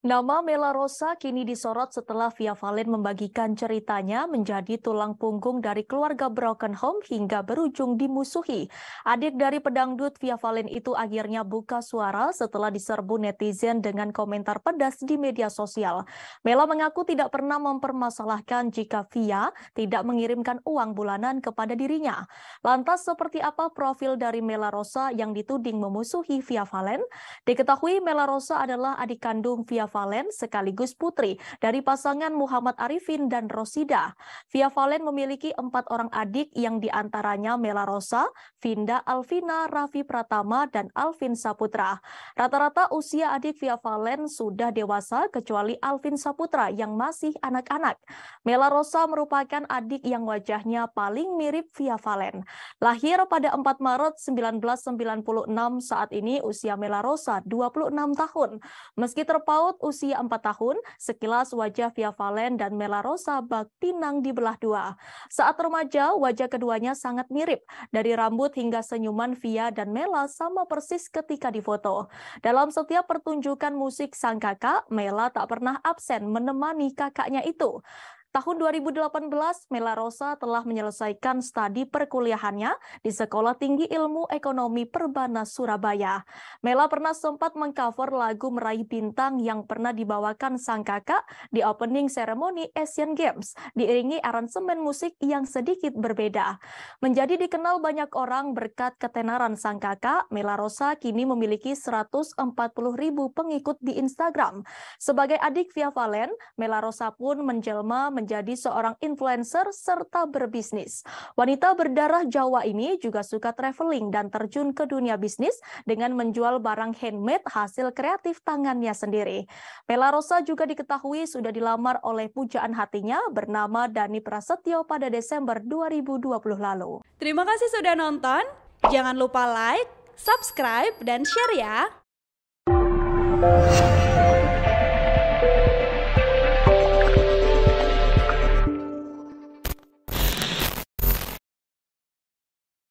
Nama Mela Rosa kini disorot setelah Via Valen membagikan ceritanya menjadi tulang punggung dari keluarga Broken Home hingga berujung dimusuhi. Adik dari pedangdut Via Valen itu akhirnya buka suara setelah diserbu netizen dengan komentar pedas di media sosial. Mela mengaku tidak pernah mempermasalahkan jika Via tidak mengirimkan uang bulanan kepada dirinya. Lantas seperti apa profil dari Mela Rosa yang dituding memusuhi Via Valen? Diketahui Mela Rosa adalah adik kandung Via Valen sekaligus putri dari pasangan Muhammad Arifin dan Rosida. Via Valen memiliki empat orang adik yang diantaranya Mela Rosa, Vinda Alvina, Raffi Pratama, dan Alvin Saputra. Rata-rata usia adik Via Valen sudah dewasa kecuali Alvin Saputra yang masih anak-anak. Mela Rosa merupakan adik yang wajahnya paling mirip Via Valen. Lahir pada 4 Maret 1996 saat ini usia Mela Rosa 26 tahun. Meski terpaut usia 4 tahun, sekilas wajah Via Valen dan Mela Rosa Baktinang belah dua. Saat remaja, wajah keduanya sangat mirip. Dari rambut hingga senyuman Via dan Mela sama persis ketika difoto. Dalam setiap pertunjukan musik sang kakak, Mela tak pernah absen menemani kakaknya itu. Tahun 2018, Mela Rosa telah menyelesaikan studi perkuliahannya di Sekolah Tinggi Ilmu Ekonomi Perbana Surabaya. Mela pernah sempat mengcover lagu meraih bintang yang pernah dibawakan sang kakak di opening ceremony Asian Games, diiringi aransemen musik yang sedikit berbeda. Menjadi dikenal banyak orang berkat ketenaran sang kakak, Mela Rosa kini memiliki 140 ribu pengikut di Instagram. Sebagai adik Via Valen, Mela Rosa pun menjelma menjadi seorang influencer serta berbisnis. Wanita berdarah Jawa ini juga suka traveling dan terjun ke dunia bisnis dengan menjual barang handmade hasil kreatif tangannya sendiri. Pela Rosa juga diketahui sudah dilamar oleh pujaan hatinya bernama Dani Prasetyo pada Desember 2020 lalu. Terima kasih sudah nonton. Jangan lupa like, subscribe, dan share ya.